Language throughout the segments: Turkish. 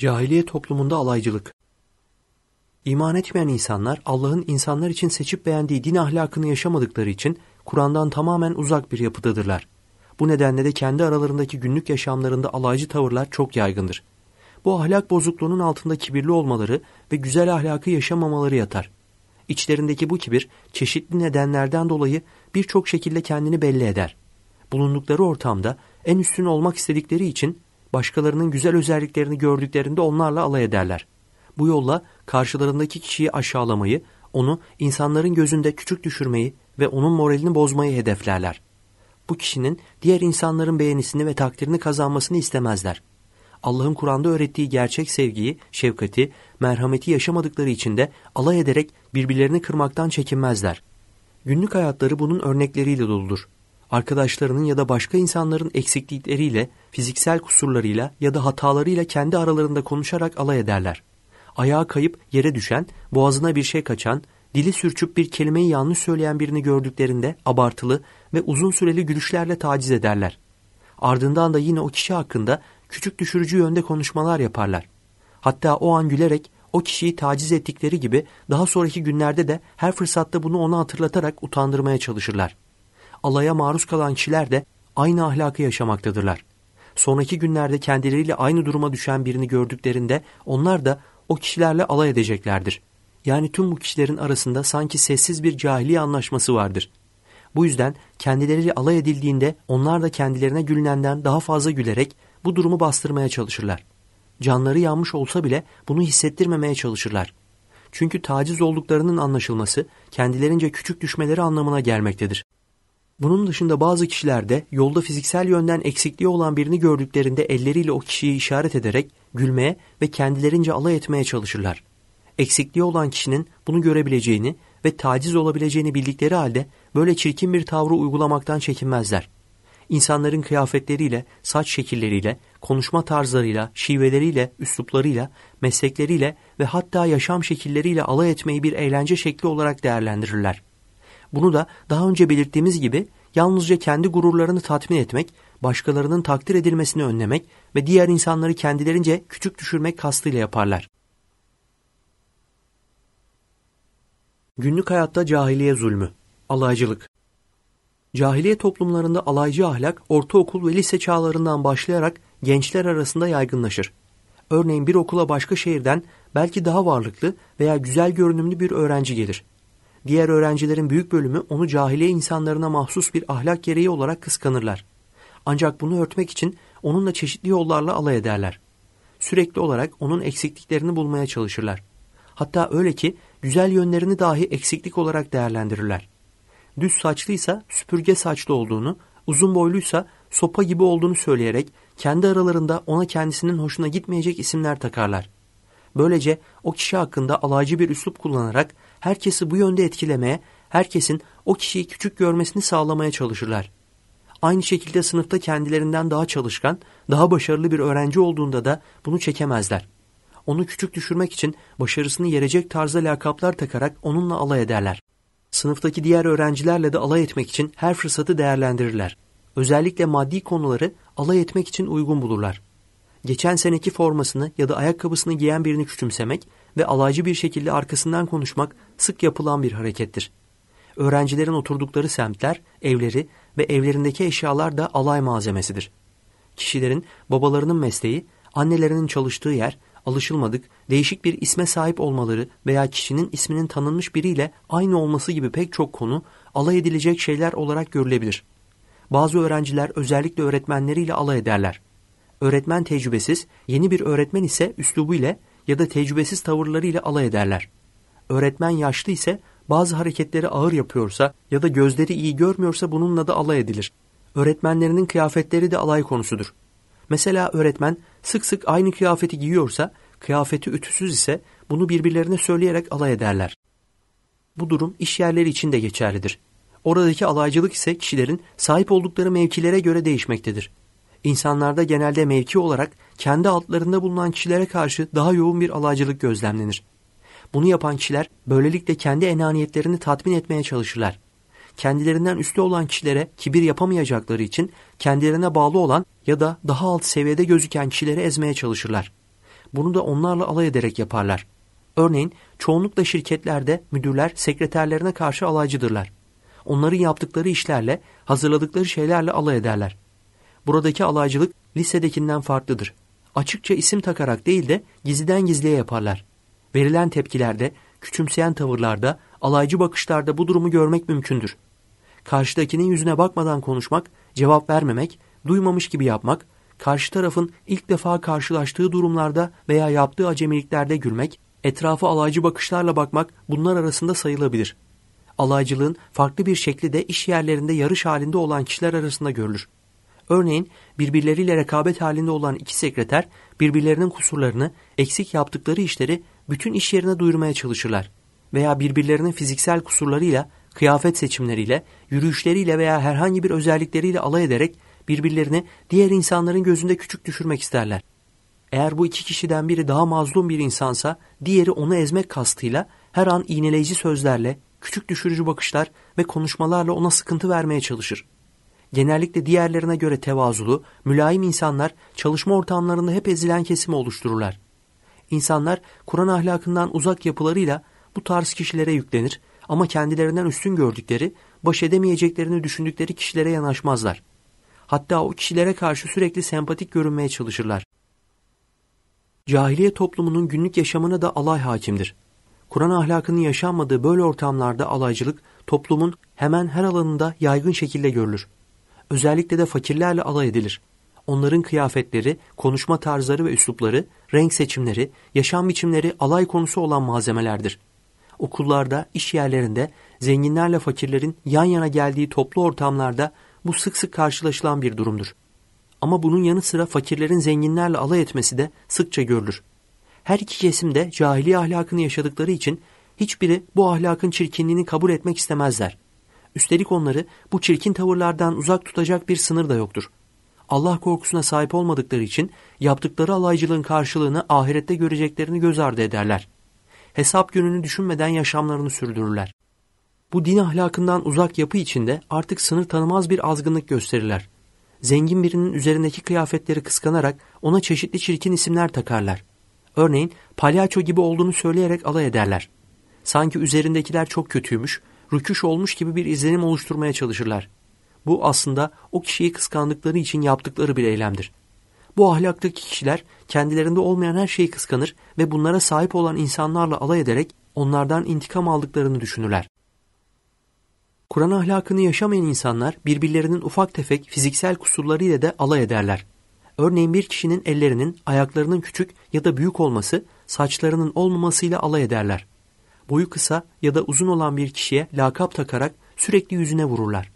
Cahiliye toplumunda alaycılık. İman etmeyen insanlar Allah'ın insanlar için seçip beğendiği din ahlakını yaşamadıkları için Kur'an'dan tamamen uzak bir yapıdadırlar. Bu nedenle de kendi aralarındaki günlük yaşamlarında alaycı tavırlar çok yaygındır. Bu ahlak bozukluğunun altında kibirli olmaları ve güzel ahlakı yaşamamaları yatar. İçlerindeki bu kibir çeşitli nedenlerden dolayı birçok şekilde kendini belli eder. Bulundukları ortamda en üstün olmak istedikleri için başkalarının güzel özelliklerini gördüklerinde onlarla alay ederler. Bu yolla karşılarındaki kişiyi aşağılamayı, onu insanların gözünde küçük düşürmeyi ve onun moralini bozmayı hedeflerler. Bu kişinin diğer insanların beğenisini ve takdirini kazanmasını istemezler. Allah'ın Kur'an'da öğrettiği gerçek sevgiyi, şefkati, merhameti yaşamadıkları için de alay ederek birbirlerini kırmaktan çekinmezler. Günlük hayatları bunun örnekleriyle doludur arkadaşlarının ya da başka insanların eksiklikleriyle, fiziksel kusurlarıyla ya da hatalarıyla kendi aralarında konuşarak alay ederler. Ayağa kayıp yere düşen, boğazına bir şey kaçan, dili sürçüp bir kelimeyi yanlış söyleyen birini gördüklerinde abartılı ve uzun süreli gülüşlerle taciz ederler. Ardından da yine o kişi hakkında küçük düşürücü yönde konuşmalar yaparlar. Hatta o an gülerek o kişiyi taciz ettikleri gibi daha sonraki günlerde de her fırsatta bunu ona hatırlatarak utandırmaya çalışırlar.'' alaya maruz kalan kişiler de aynı ahlakı yaşamaktadırlar. Sonraki günlerde kendileriyle aynı duruma düşen birini gördüklerinde onlar da o kişilerle alay edeceklerdir. Yani tüm bu kişilerin arasında sanki sessiz bir cahiliye anlaşması vardır. Bu yüzden kendileriyle alay edildiğinde onlar da kendilerine gülünenden daha fazla gülerek bu durumu bastırmaya çalışırlar. Canları yanmış olsa bile bunu hissettirmemeye çalışırlar. Çünkü taciz olduklarının anlaşılması kendilerince küçük düşmeleri anlamına gelmektedir. Bunun dışında bazı kişilerde yolda fiziksel yönden eksikliği olan birini gördüklerinde elleriyle o kişiyi işaret ederek gülmeye ve kendilerince alay etmeye çalışırlar. Eksikliği olan kişinin bunu görebileceğini ve taciz olabileceğini bildikleri halde böyle çirkin bir tavrı uygulamaktan çekinmezler. İnsanların kıyafetleriyle, saç şekilleriyle, konuşma tarzlarıyla, şiveleriyle, üsluplarıyla, meslekleriyle ve hatta yaşam şekilleriyle alay etmeyi bir eğlence şekli olarak değerlendirirler. Bunu da daha önce belirttiğimiz gibi yalnızca kendi gururlarını tatmin etmek, başkalarının takdir edilmesini önlemek ve diğer insanları kendilerince küçük düşürmek kastıyla yaparlar. Günlük hayatta cahiliye zulmü, alaycılık. Cahiliye toplumlarında alaycı ahlak ortaokul ve lise çağlarından başlayarak gençler arasında yaygınlaşır. Örneğin bir okula başka şehirden belki daha varlıklı veya güzel görünümlü bir öğrenci gelir. Diğer öğrencilerin büyük bölümü onu cahiliye insanlarına mahsus bir ahlak gereği olarak kıskanırlar. Ancak bunu örtmek için onunla çeşitli yollarla alay ederler. Sürekli olarak onun eksikliklerini bulmaya çalışırlar. Hatta öyle ki güzel yönlerini dahi eksiklik olarak değerlendirirler. Düz saçlıysa süpürge saçlı olduğunu, uzun boyluysa sopa gibi olduğunu söyleyerek kendi aralarında ona kendisinin hoşuna gitmeyecek isimler takarlar. Böylece o kişi hakkında alaycı bir üslup kullanarak herkesi bu yönde etkilemeye, herkesin o kişiyi küçük görmesini sağlamaya çalışırlar. Aynı şekilde sınıfta kendilerinden daha çalışkan, daha başarılı bir öğrenci olduğunda da bunu çekemezler. Onu küçük düşürmek için başarısını yerecek tarzda lakaplar takarak onunla alay ederler. Sınıftaki diğer öğrencilerle de alay etmek için her fırsatı değerlendirirler. Özellikle maddi konuları alay etmek için uygun bulurlar. Geçen seneki formasını ya da ayakkabısını giyen birini küçümsemek, ve alaycı bir şekilde arkasından konuşmak sık yapılan bir harekettir. Öğrencilerin oturdukları semtler, evleri ve evlerindeki eşyalar da alay malzemesidir. Kişilerin babalarının mesleği, annelerinin çalıştığı yer, alışılmadık, değişik bir isme sahip olmaları veya kişinin isminin tanınmış biriyle aynı olması gibi pek çok konu alay edilecek şeyler olarak görülebilir. Bazı öğrenciler özellikle öğretmenleriyle alay ederler. Öğretmen tecrübesiz, yeni bir öğretmen ise üslubu ile ya da tecrübesiz tavırlarıyla alay ederler. Öğretmen yaşlı ise bazı hareketleri ağır yapıyorsa ya da gözleri iyi görmüyorsa bununla da alay edilir. Öğretmenlerinin kıyafetleri de alay konusudur. Mesela öğretmen sık sık aynı kıyafeti giyiyorsa, kıyafeti ütüsüz ise bunu birbirlerine söyleyerek alay ederler. Bu durum iş yerleri için de geçerlidir. Oradaki alaycılık ise kişilerin sahip oldukları mevkilere göre değişmektedir insanlarda genelde mevki olarak kendi altlarında bulunan kişilere karşı daha yoğun bir alaycılık gözlemlenir. Bunu yapan kişiler böylelikle kendi enaniyetlerini tatmin etmeye çalışırlar. Kendilerinden üstte olan kişilere kibir yapamayacakları için kendilerine bağlı olan ya da daha alt seviyede gözüken kişileri ezmeye çalışırlar. Bunu da onlarla alay ederek yaparlar. Örneğin çoğunlukla şirketlerde müdürler sekreterlerine karşı alaycıdırlar. Onların yaptıkları işlerle, hazırladıkları şeylerle alay ederler. Buradaki alaycılık lisedekinden farklıdır. Açıkça isim takarak değil de gizliden gizliye yaparlar. Verilen tepkilerde, küçümseyen tavırlarda, alaycı bakışlarda bu durumu görmek mümkündür. Karşıdakinin yüzüne bakmadan konuşmak, cevap vermemek, duymamış gibi yapmak, karşı tarafın ilk defa karşılaştığı durumlarda veya yaptığı acemiliklerde gülmek, etrafa alaycı bakışlarla bakmak bunlar arasında sayılabilir. Alaycılığın farklı bir şekli de iş yerlerinde yarış halinde olan kişiler arasında görülür. Örneğin birbirleriyle rekabet halinde olan iki sekreter birbirlerinin kusurlarını, eksik yaptıkları işleri bütün iş yerine duyurmaya çalışırlar. Veya birbirlerinin fiziksel kusurlarıyla, kıyafet seçimleriyle, yürüyüşleriyle veya herhangi bir özellikleriyle alay ederek birbirlerini diğer insanların gözünde küçük düşürmek isterler. Eğer bu iki kişiden biri daha mazlum bir insansa diğeri onu ezmek kastıyla her an iğneleyici sözlerle, küçük düşürücü bakışlar ve konuşmalarla ona sıkıntı vermeye çalışır genellikle diğerlerine göre tevazulu, mülayim insanlar çalışma ortamlarında hep ezilen kesimi oluştururlar. İnsanlar Kur'an ahlakından uzak yapılarıyla bu tarz kişilere yüklenir ama kendilerinden üstün gördükleri, baş edemeyeceklerini düşündükleri kişilere yanaşmazlar. Hatta o kişilere karşı sürekli sempatik görünmeye çalışırlar. Cahiliye toplumunun günlük yaşamına da alay hakimdir. Kur'an ahlakının yaşanmadığı böyle ortamlarda alaycılık toplumun hemen her alanında yaygın şekilde görülür özellikle de fakirlerle alay edilir. Onların kıyafetleri, konuşma tarzları ve üslupları, renk seçimleri, yaşam biçimleri alay konusu olan malzemelerdir. Okullarda, iş yerlerinde, zenginlerle fakirlerin yan yana geldiği toplu ortamlarda bu sık sık karşılaşılan bir durumdur. Ama bunun yanı sıra fakirlerin zenginlerle alay etmesi de sıkça görülür. Her iki kesim de cahiliye ahlakını yaşadıkları için hiçbiri bu ahlakın çirkinliğini kabul etmek istemezler.'' Üstelik onları bu çirkin tavırlardan uzak tutacak bir sınır da yoktur. Allah korkusuna sahip olmadıkları için yaptıkları alaycılığın karşılığını ahirette göreceklerini göz ardı ederler. Hesap gününü düşünmeden yaşamlarını sürdürürler. Bu din ahlakından uzak yapı içinde artık sınır tanımaz bir azgınlık gösterirler. Zengin birinin üzerindeki kıyafetleri kıskanarak ona çeşitli çirkin isimler takarlar. Örneğin palyaço gibi olduğunu söyleyerek alay ederler. Sanki üzerindekiler çok kötüymüş, rüküş olmuş gibi bir izlenim oluşturmaya çalışırlar. Bu aslında o kişiyi kıskandıkları için yaptıkları bir eylemdir. Bu ahlaktaki kişiler kendilerinde olmayan her şeyi kıskanır ve bunlara sahip olan insanlarla alay ederek onlardan intikam aldıklarını düşünürler. Kur'an ahlakını yaşamayan insanlar birbirlerinin ufak tefek fiziksel kusurlarıyla da alay ederler. Örneğin bir kişinin ellerinin, ayaklarının küçük ya da büyük olması, saçlarının olmamasıyla alay ederler boyu kısa ya da uzun olan bir kişiye lakap takarak sürekli yüzüne vururlar.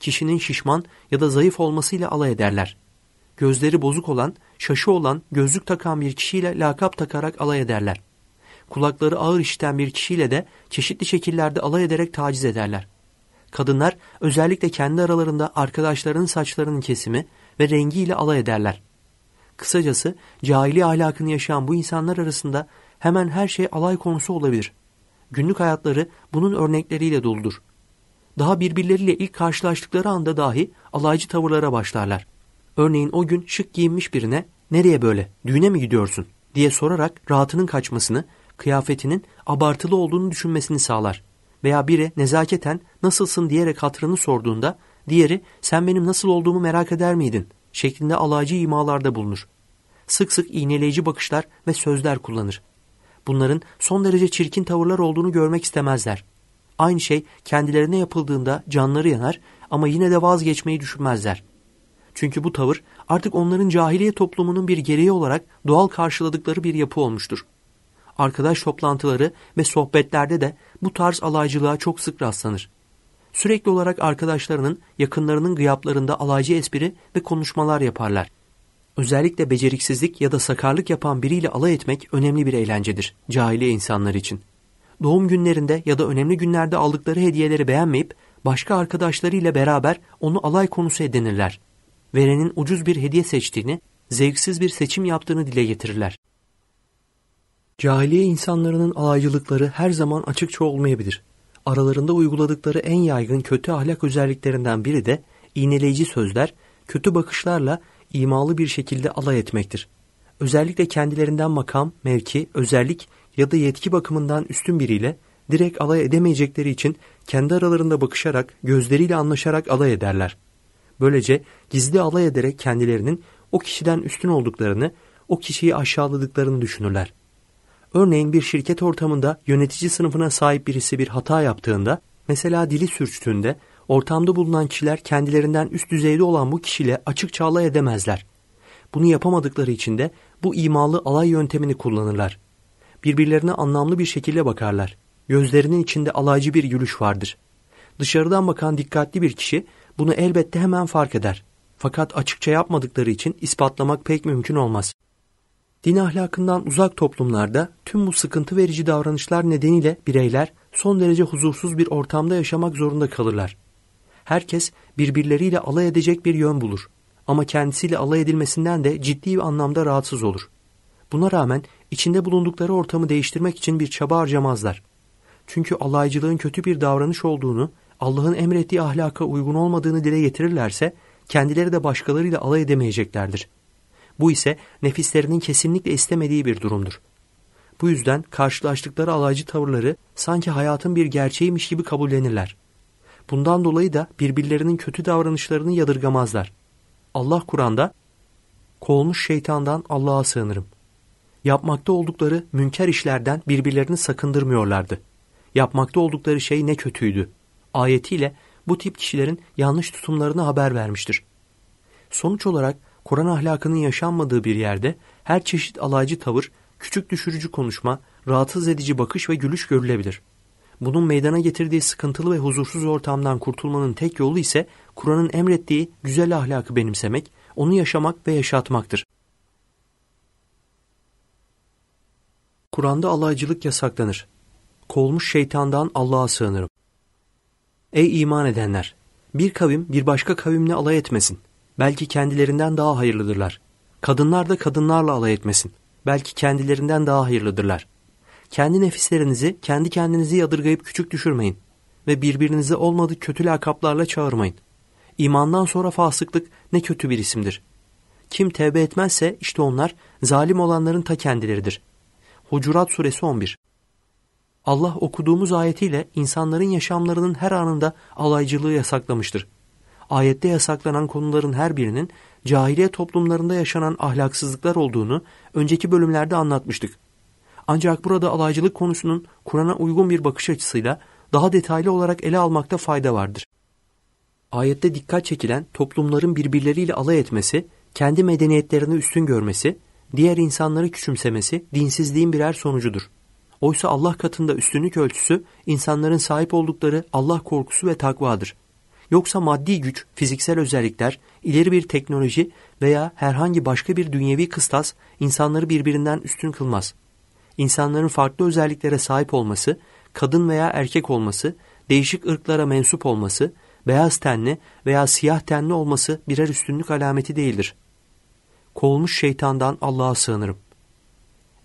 Kişinin şişman ya da zayıf olmasıyla alay ederler. Gözleri bozuk olan, şaşı olan, gözlük takan bir kişiyle lakap takarak alay ederler. Kulakları ağır işiten bir kişiyle de çeşitli şekillerde alay ederek taciz ederler. Kadınlar özellikle kendi aralarında arkadaşlarının saçlarının kesimi ve rengiyle alay ederler. Kısacası cahili ahlakını yaşayan bu insanlar arasında hemen her şey alay konusu olabilir.'' Günlük hayatları bunun örnekleriyle doludur. Daha birbirleriyle ilk karşılaştıkları anda dahi alaycı tavırlara başlarlar. Örneğin o gün şık giyinmiş birine nereye böyle düğüne mi gidiyorsun diye sorarak rahatının kaçmasını, kıyafetinin abartılı olduğunu düşünmesini sağlar. Veya biri nezaketen nasılsın diyerek hatırını sorduğunda diğeri sen benim nasıl olduğumu merak eder miydin şeklinde alaycı imalarda bulunur. Sık sık iğneleyici bakışlar ve sözler kullanır bunların son derece çirkin tavırlar olduğunu görmek istemezler. Aynı şey kendilerine yapıldığında canları yanar ama yine de vazgeçmeyi düşünmezler. Çünkü bu tavır artık onların cahiliye toplumunun bir gereği olarak doğal karşıladıkları bir yapı olmuştur. Arkadaş toplantıları ve sohbetlerde de bu tarz alaycılığa çok sık rastlanır. Sürekli olarak arkadaşlarının, yakınlarının gıyaplarında alaycı espri ve konuşmalar yaparlar. Özellikle beceriksizlik ya da sakarlık yapan biriyle alay etmek önemli bir eğlencedir cahiliye insanlar için. Doğum günlerinde ya da önemli günlerde aldıkları hediyeleri beğenmeyip başka arkadaşlarıyla beraber onu alay konusu edinirler. Verenin ucuz bir hediye seçtiğini, zevksiz bir seçim yaptığını dile getirirler. Cahiliye insanlarının alaycılıkları her zaman açıkça olmayabilir. Aralarında uyguladıkları en yaygın kötü ahlak özelliklerinden biri de iğneleyici sözler, kötü bakışlarla imalı bir şekilde alay etmektir. Özellikle kendilerinden makam, mevki, özellik ya da yetki bakımından üstün biriyle direkt alay edemeyecekleri için kendi aralarında bakışarak, gözleriyle anlaşarak alay ederler. Böylece gizli alay ederek kendilerinin o kişiden üstün olduklarını, o kişiyi aşağıladıklarını düşünürler. Örneğin bir şirket ortamında yönetici sınıfına sahip birisi bir hata yaptığında, mesela dili sürçtüğünde Ortamda bulunan kişiler kendilerinden üst düzeyde olan bu kişiyle açıkça alay edemezler. Bunu yapamadıkları için de bu imalı alay yöntemini kullanırlar. Birbirlerine anlamlı bir şekilde bakarlar. Gözlerinin içinde alaycı bir gülüş vardır. Dışarıdan bakan dikkatli bir kişi bunu elbette hemen fark eder. Fakat açıkça yapmadıkları için ispatlamak pek mümkün olmaz. Din ahlakından uzak toplumlarda tüm bu sıkıntı verici davranışlar nedeniyle bireyler son derece huzursuz bir ortamda yaşamak zorunda kalırlar herkes birbirleriyle alay edecek bir yön bulur. Ama kendisiyle alay edilmesinden de ciddi bir anlamda rahatsız olur. Buna rağmen içinde bulundukları ortamı değiştirmek için bir çaba harcamazlar. Çünkü alaycılığın kötü bir davranış olduğunu, Allah'ın emrettiği ahlaka uygun olmadığını dile getirirlerse kendileri de başkalarıyla alay edemeyeceklerdir. Bu ise nefislerinin kesinlikle istemediği bir durumdur. Bu yüzden karşılaştıkları alaycı tavırları sanki hayatın bir gerçeğiymiş gibi kabullenirler. Bundan dolayı da birbirlerinin kötü davranışlarını yadırgamazlar. Allah Kur'an'da kovulmuş şeytandan Allah'a sığınırım. Yapmakta oldukları münker işlerden birbirlerini sakındırmıyorlardı. Yapmakta oldukları şey ne kötüydü. Ayetiyle bu tip kişilerin yanlış tutumlarını haber vermiştir. Sonuç olarak Kur'an ahlakının yaşanmadığı bir yerde her çeşit alaycı tavır, küçük düşürücü konuşma, rahatsız edici bakış ve gülüş görülebilir.'' Bunun meydana getirdiği sıkıntılı ve huzursuz ortamdan kurtulmanın tek yolu ise Kur'an'ın emrettiği güzel ahlakı benimsemek, onu yaşamak ve yaşatmaktır. Kur'an'da alaycılık yasaklanır. Kolmuş şeytandan Allah'a sığınırım. Ey iman edenler! Bir kavim bir başka kavimle alay etmesin. Belki kendilerinden daha hayırlıdırlar. Kadınlar da kadınlarla alay etmesin. Belki kendilerinden daha hayırlıdırlar. Kendi nefislerinizi, kendi kendinizi yadırgayıp küçük düşürmeyin ve birbirinizi olmadık kötü lakaplarla çağırmayın. İmandan sonra fasıklık ne kötü bir isimdir. Kim tevbe etmezse işte onlar zalim olanların ta kendileridir. Hucurat suresi 11 Allah okuduğumuz ayetiyle insanların yaşamlarının her anında alaycılığı yasaklamıştır. Ayette yasaklanan konuların her birinin cahiliye toplumlarında yaşanan ahlaksızlıklar olduğunu önceki bölümlerde anlatmıştık. Ancak burada alaycılık konusunun Kur'an'a uygun bir bakış açısıyla daha detaylı olarak ele almakta fayda vardır. Ayette dikkat çekilen toplumların birbirleriyle alay etmesi, kendi medeniyetlerini üstün görmesi, diğer insanları küçümsemesi dinsizliğin birer sonucudur. Oysa Allah katında üstünlük ölçüsü insanların sahip oldukları Allah korkusu ve takvadır. Yoksa maddi güç, fiziksel özellikler, ileri bir teknoloji veya herhangi başka bir dünyevi kıstas insanları birbirinden üstün kılmaz insanların farklı özelliklere sahip olması, kadın veya erkek olması, değişik ırklara mensup olması, beyaz tenli veya siyah tenli olması birer üstünlük alameti değildir. Kovulmuş şeytandan Allah'a sığınırım.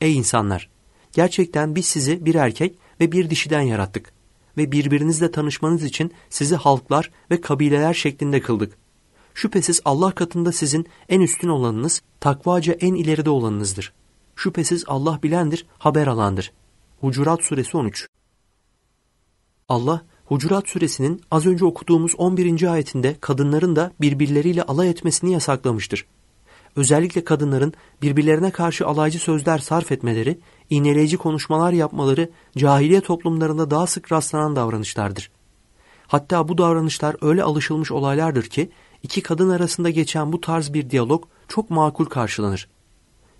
Ey insanlar! Gerçekten biz sizi bir erkek ve bir dişiden yarattık ve birbirinizle tanışmanız için sizi halklar ve kabileler şeklinde kıldık. Şüphesiz Allah katında sizin en üstün olanınız, takvaca en ileride olanınızdır.'' Şüphesiz Allah bilendir, haber alandır. Hucurat Suresi 13 Allah, Hucurat Suresinin az önce okuduğumuz 11. ayetinde kadınların da birbirleriyle alay etmesini yasaklamıştır. Özellikle kadınların birbirlerine karşı alaycı sözler sarf etmeleri, iğneleyici konuşmalar yapmaları cahiliye toplumlarında daha sık rastlanan davranışlardır. Hatta bu davranışlar öyle alışılmış olaylardır ki iki kadın arasında geçen bu tarz bir diyalog çok makul karşılanır.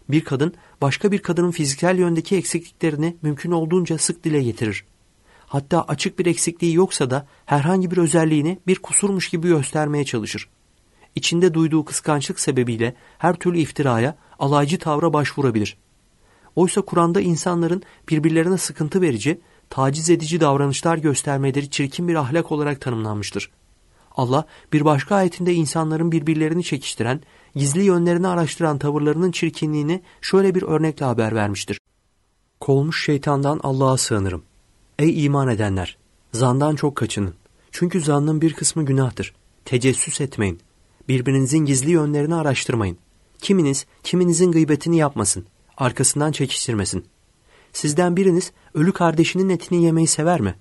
Bir kadın başka bir kadının fiziksel yöndeki eksikliklerini mümkün olduğunca sık dile getirir. Hatta açık bir eksikliği yoksa da herhangi bir özelliğini bir kusurmuş gibi göstermeye çalışır. İçinde duyduğu kıskançlık sebebiyle her türlü iftiraya, alaycı tavra başvurabilir. Oysa Kur'an'da insanların birbirlerine sıkıntı verici, taciz edici davranışlar göstermeleri çirkin bir ahlak olarak tanımlanmıştır. Allah bir başka ayetinde insanların birbirlerini çekiştiren, gizli yönlerini araştıran tavırlarının çirkinliğini şöyle bir örnekle haber vermiştir. Kolmuş şeytandan Allah'a sığınırım. Ey iman edenler! Zandan çok kaçının. Çünkü zannın bir kısmı günahtır. Tecessüs etmeyin. Birbirinizin gizli yönlerini araştırmayın. Kiminiz, kiminizin gıybetini yapmasın. Arkasından çekiştirmesin. Sizden biriniz ölü kardeşinin etini yemeyi sever mi?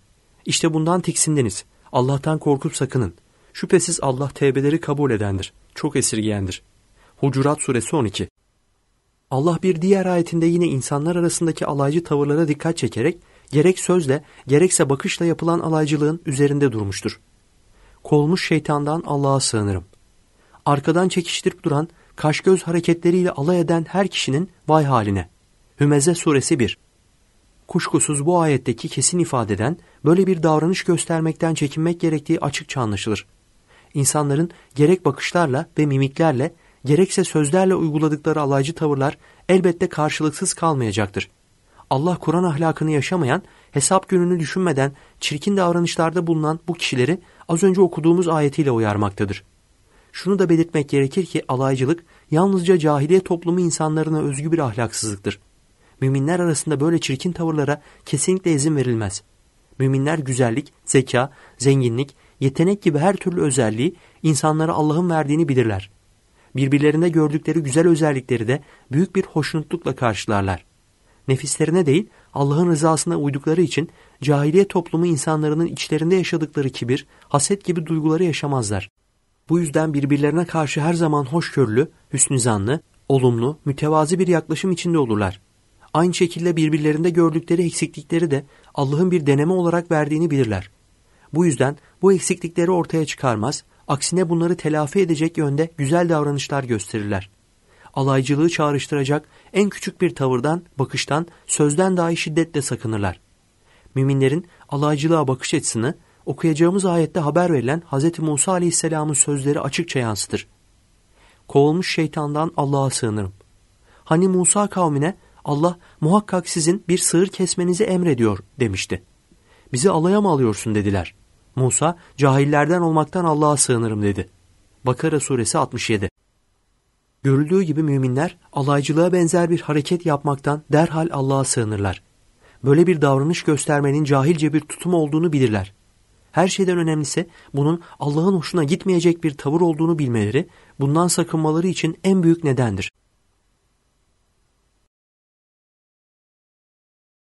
İşte bundan tiksindiniz. Allah'tan korkup sakının. Şüphesiz Allah tevbeleri kabul edendir. Çok esirgeyendir.'' Hucurat suresi 12 Allah bir diğer ayetinde yine insanlar arasındaki alaycı tavırlara dikkat çekerek gerek sözle gerekse bakışla yapılan alaycılığın üzerinde durmuştur. Kolmuş şeytandan Allah'a sığınırım. Arkadan çekiştirip duran, kaş göz hareketleriyle alay eden her kişinin vay haline. Hümeze suresi 1 Kuşkusuz bu ayetteki kesin ifadeden böyle bir davranış göstermekten çekinmek gerektiği açıkça anlaşılır. İnsanların gerek bakışlarla ve mimiklerle gerekse sözlerle uyguladıkları alaycı tavırlar elbette karşılıksız kalmayacaktır. Allah Kur'an ahlakını yaşamayan, hesap gününü düşünmeden çirkin davranışlarda bulunan bu kişileri az önce okuduğumuz ayetiyle uyarmaktadır. Şunu da belirtmek gerekir ki alaycılık yalnızca cahiliye toplumu insanlarına özgü bir ahlaksızlıktır. Müminler arasında böyle çirkin tavırlara kesinlikle izin verilmez. Müminler güzellik, zeka, zenginlik, yetenek gibi her türlü özelliği insanlara Allah'ın verdiğini bilirler birbirlerinde gördükleri güzel özellikleri de büyük bir hoşnutlukla karşılarlar. Nefislerine değil Allah'ın rızasına uydukları için cahiliye toplumu insanların içlerinde yaşadıkları kibir, haset gibi duyguları yaşamazlar. Bu yüzden birbirlerine karşı her zaman hoşgörülü, hüsnüzanlı, olumlu, mütevazi bir yaklaşım içinde olurlar. Aynı şekilde birbirlerinde gördükleri eksiklikleri de Allah'ın bir deneme olarak verdiğini bilirler. Bu yüzden bu eksiklikleri ortaya çıkarmaz, Aksine bunları telafi edecek yönde güzel davranışlar gösterirler. Alaycılığı çağrıştıracak en küçük bir tavırdan, bakıştan, sözden dahi şiddetle sakınırlar. Müminlerin alaycılığa bakış açısını okuyacağımız ayette haber verilen Hz. Musa aleyhisselamın sözleri açıkça yansıtır. Kovulmuş şeytandan Allah'a sığınırım. Hani Musa kavmine Allah muhakkak sizin bir sığır kesmenizi emrediyor demişti. Bizi alaya mı alıyorsun dediler. Musa cahillerden olmaktan Allah'a sığınırım dedi. Bakara suresi 67 Görüldüğü gibi müminler alaycılığa benzer bir hareket yapmaktan derhal Allah'a sığınırlar. Böyle bir davranış göstermenin cahilce bir tutum olduğunu bilirler. Her şeyden önemlisi bunun Allah'ın hoşuna gitmeyecek bir tavır olduğunu bilmeleri, bundan sakınmaları için en büyük nedendir.